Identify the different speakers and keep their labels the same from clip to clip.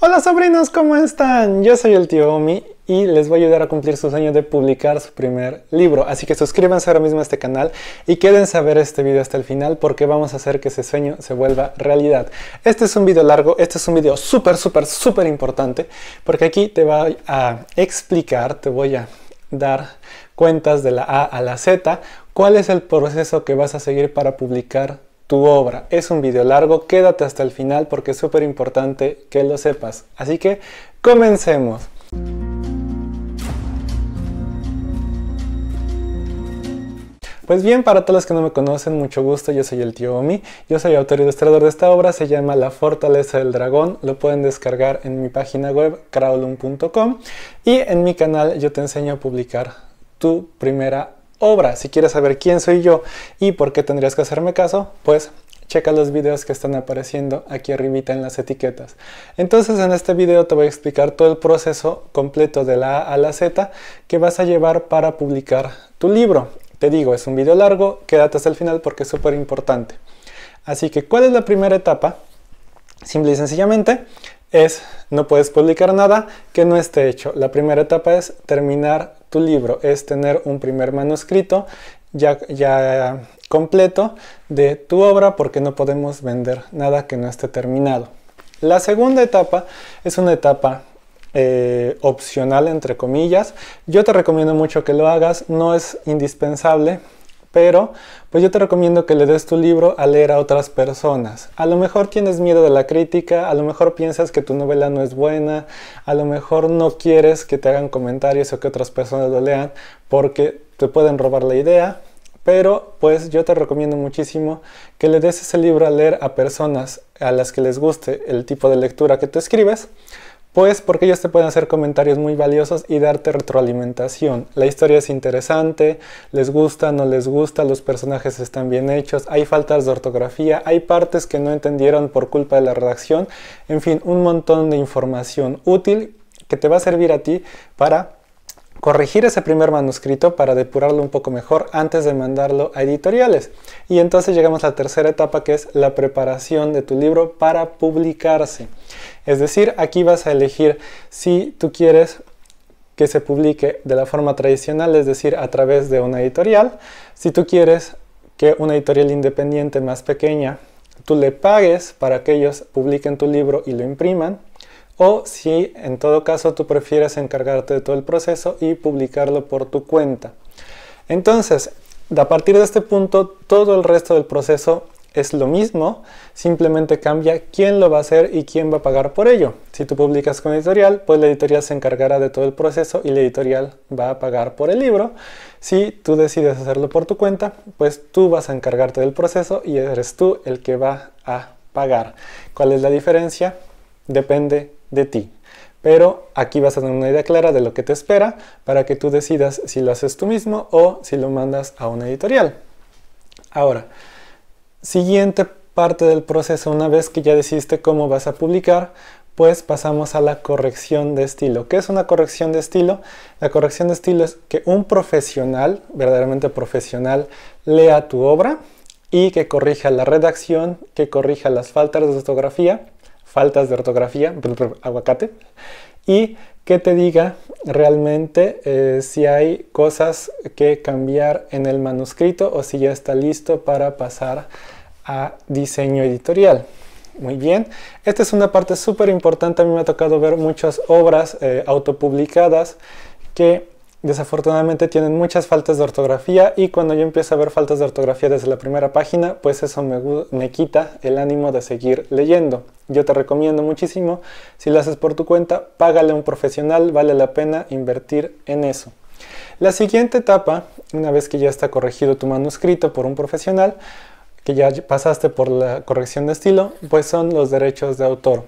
Speaker 1: Hola sobrinos, ¿cómo están? Yo soy el tío Omi y les voy a ayudar a cumplir su sueño de publicar su primer libro. Así que suscríbanse ahora mismo a este canal y quédense a ver este video hasta el final porque vamos a hacer que ese sueño se vuelva realidad. Este es un video largo, este es un video súper, súper, súper importante porque aquí te voy a explicar, te voy a dar cuentas de la A a la Z, cuál es el proceso que vas a seguir para publicar tu obra. Es un vídeo largo, quédate hasta el final porque es súper importante que lo sepas. Así que comencemos. Pues bien, para todos los que no me conocen, mucho gusto, yo soy el tío Omi, yo soy autor y ilustrador de esta obra, se llama La Fortaleza del Dragón, lo pueden descargar en mi página web crowlum.com y en mi canal yo te enseño a publicar tu primera obra obra. Si quieres saber quién soy yo y por qué tendrías que hacerme caso, pues checa los videos que están apareciendo aquí arribita en las etiquetas. Entonces en este video te voy a explicar todo el proceso completo de la A a la Z que vas a llevar para publicar tu libro. Te digo, es un video largo, quédate hasta el final porque es súper importante. Así que, ¿cuál es la primera etapa? Simple y sencillamente, es no puedes publicar nada que no esté hecho. La primera etapa es terminar tu libro, es tener un primer manuscrito ya, ya completo de tu obra porque no podemos vender nada que no esté terminado. La segunda etapa es una etapa eh, opcional, entre comillas. Yo te recomiendo mucho que lo hagas, no es indispensable, pero, pues yo te recomiendo que le des tu libro a leer a otras personas. A lo mejor tienes miedo de la crítica, a lo mejor piensas que tu novela no es buena, a lo mejor no quieres que te hagan comentarios o que otras personas lo lean porque te pueden robar la idea. Pero, pues yo te recomiendo muchísimo que le des ese libro a leer a personas a las que les guste el tipo de lectura que tú escribes pues porque ellos te pueden hacer comentarios muy valiosos y darte retroalimentación. La historia es interesante, les gusta, no les gusta, los personajes están bien hechos, hay faltas de ortografía, hay partes que no entendieron por culpa de la redacción, en fin, un montón de información útil que te va a servir a ti para corregir ese primer manuscrito para depurarlo un poco mejor antes de mandarlo a editoriales. Y entonces llegamos a la tercera etapa que es la preparación de tu libro para publicarse. Es decir, aquí vas a elegir si tú quieres que se publique de la forma tradicional, es decir, a través de una editorial. Si tú quieres que una editorial independiente más pequeña tú le pagues para que ellos publiquen tu libro y lo impriman o si en todo caso tú prefieres encargarte de todo el proceso y publicarlo por tu cuenta. Entonces, a partir de este punto, todo el resto del proceso es lo mismo, simplemente cambia quién lo va a hacer y quién va a pagar por ello. Si tú publicas con editorial, pues la editorial se encargará de todo el proceso y la editorial va a pagar por el libro. Si tú decides hacerlo por tu cuenta, pues tú vas a encargarte del proceso y eres tú el que va a pagar. ¿Cuál es la diferencia? Depende de ti. Pero aquí vas a tener una idea clara de lo que te espera para que tú decidas si lo haces tú mismo o si lo mandas a una editorial. Ahora, siguiente parte del proceso, una vez que ya decidiste cómo vas a publicar, pues pasamos a la corrección de estilo. ¿Qué es una corrección de estilo? La corrección de estilo es que un profesional, verdaderamente profesional, lea tu obra y que corrija la redacción, que corrija las faltas de ortografía faltas de ortografía, aguacate, y que te diga realmente eh, si hay cosas que cambiar en el manuscrito o si ya está listo para pasar a diseño editorial. Muy bien, esta es una parte súper importante, a mí me ha tocado ver muchas obras eh, autopublicadas que Desafortunadamente tienen muchas faltas de ortografía y cuando yo empiezo a ver faltas de ortografía desde la primera página, pues eso me, quita el ánimo de seguir leyendo. Yo te recomiendo muchísimo, si lo haces por tu cuenta, págale a un profesional, vale la pena invertir en eso. La siguiente etapa, una vez que ya está corregido tu manuscrito por un profesional, que ya pasaste por la corrección de estilo, pues son los derechos de autor.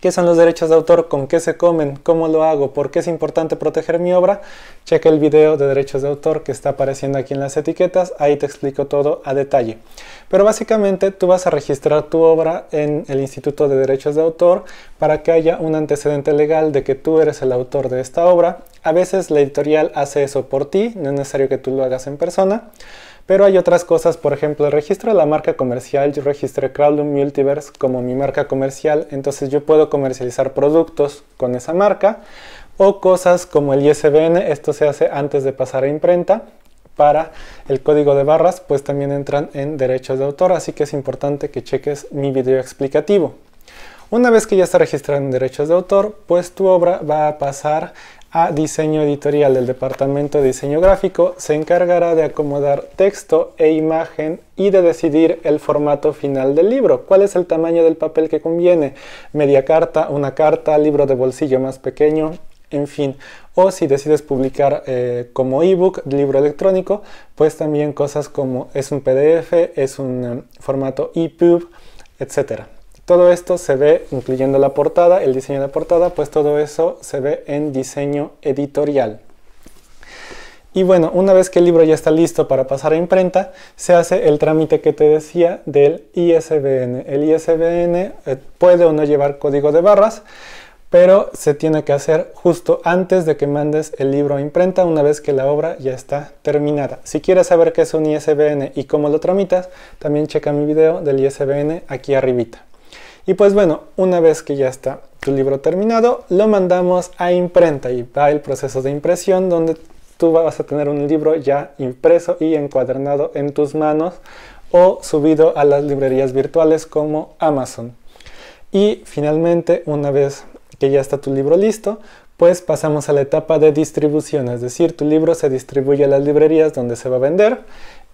Speaker 1: ¿Qué son los derechos de autor? ¿Con qué se comen? ¿Cómo lo hago? ¿Por qué es importante proteger mi obra? Checa el video de derechos de autor que está apareciendo aquí en las etiquetas, ahí te explico todo a detalle. Pero básicamente tú vas a registrar tu obra en el Instituto de Derechos de Autor para que haya un antecedente legal de que tú eres el autor de esta obra. A veces la editorial hace eso por ti, no es necesario que tú lo hagas en persona. Pero hay otras cosas, por ejemplo, el registro de la marca comercial, yo registré Crowdloom Multiverse como mi marca comercial, entonces yo puedo comercializar productos con esa marca o cosas como el ISBN, esto se hace antes de pasar a imprenta, para el código de barras, pues también entran en derechos de autor, así que es importante que cheques mi video explicativo. Una vez que ya está registrado en derechos de autor, pues tu obra va a pasar a diseño editorial del departamento de diseño gráfico se encargará de acomodar texto e imagen y de decidir el formato final del libro, cuál es el tamaño del papel que conviene, media carta, una carta, libro de bolsillo más pequeño, en fin, o si decides publicar eh, como ebook, libro electrónico, pues también cosas como es un PDF, es un eh, formato EPUB, etcétera. Todo esto se ve, incluyendo la portada, el diseño de la portada, pues todo eso se ve en diseño editorial. Y bueno, una vez que el libro ya está listo para pasar a imprenta, se hace el trámite que te decía del ISBN. El ISBN eh, puede o no llevar código de barras, pero se tiene que hacer justo antes de que mandes el libro a imprenta una vez que la obra ya está terminada. Si quieres saber qué es un ISBN y cómo lo tramitas, también checa mi video del ISBN aquí arribita. Y pues bueno, una vez que ya está tu libro terminado, lo mandamos a imprenta y va el proceso de impresión donde tú vas a tener un libro ya impreso y encuadernado en tus manos o subido a las librerías virtuales como Amazon. Y finalmente, una vez que ya está tu libro listo, pues pasamos a la etapa de distribución, es decir, tu libro se distribuye a las librerías donde se va a vender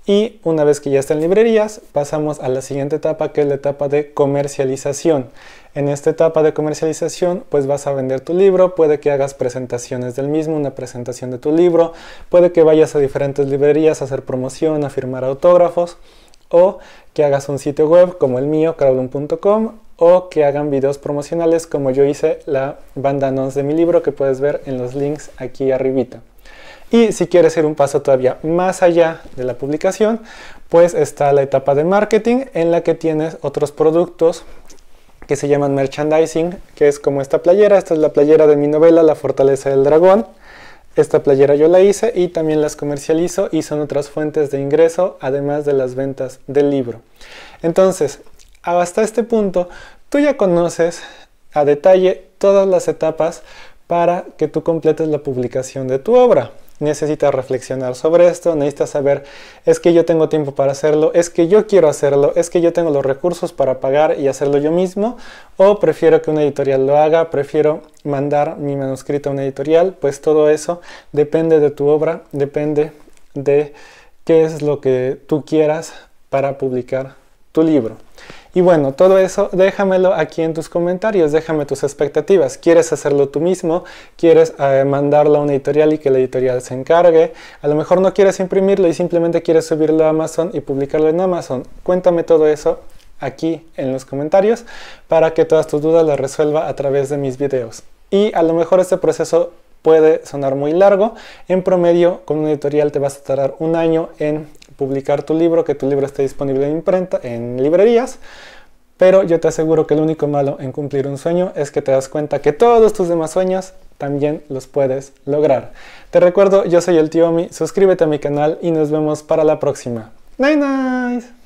Speaker 1: y una vez que ya está en librerías, pasamos a la siguiente etapa, que es la etapa de comercialización. En esta etapa de comercialización, pues vas a vender tu libro, puede que hagas presentaciones del mismo, una presentación de tu libro, puede que vayas a diferentes librerías a hacer promoción, a firmar autógrafos, o que hagas un sitio web como el mío, crowdloom.com, o que hagan videos promocionales como yo hice la banda sonora de mi libro que puedes ver en los links aquí arribita. Y si quieres ir un paso todavía más allá de la publicación, pues está la etapa de marketing en la que tienes otros productos que se llaman merchandising, que es como esta playera. Esta es la playera de mi novela La Fortaleza del Dragón. Esta playera yo la hice y también las comercializo y son otras fuentes de ingreso, además de las ventas del libro. Entonces, hasta este punto, tú ya conoces a detalle todas las etapas para que tú completes la publicación de tu obra necesitas reflexionar sobre esto, necesitas saber, es que yo tengo tiempo para hacerlo, es que yo quiero hacerlo, es que yo tengo los recursos para pagar y hacerlo yo mismo, o prefiero que una editorial lo haga, prefiero mandar mi manuscrito a una editorial, pues todo eso depende de tu obra, depende de qué es lo que tú quieras para publicar tu libro. Y bueno, todo eso déjamelo aquí en tus comentarios, déjame tus expectativas. ¿Quieres hacerlo tú mismo? ¿Quieres mandarla eh, mandarlo a una editorial y que la editorial se encargue? A lo mejor no quieres imprimirlo y simplemente quieres subirlo a Amazon y publicarlo en Amazon. Cuéntame todo eso aquí en los comentarios para que todas tus dudas las resuelva a través de mis videos. Y a lo mejor este proceso puede sonar muy largo. En promedio, con un editorial te vas a tardar un año en publicar tu libro, que tu libro esté disponible en imprenta, en librerías. Pero yo te aseguro que lo único malo en cumplir un sueño es que te das cuenta que todos tus demás sueños también los puedes lograr. Te recuerdo, yo soy el tío Omi, suscríbete a mi canal y nos vemos para la próxima. Night nice!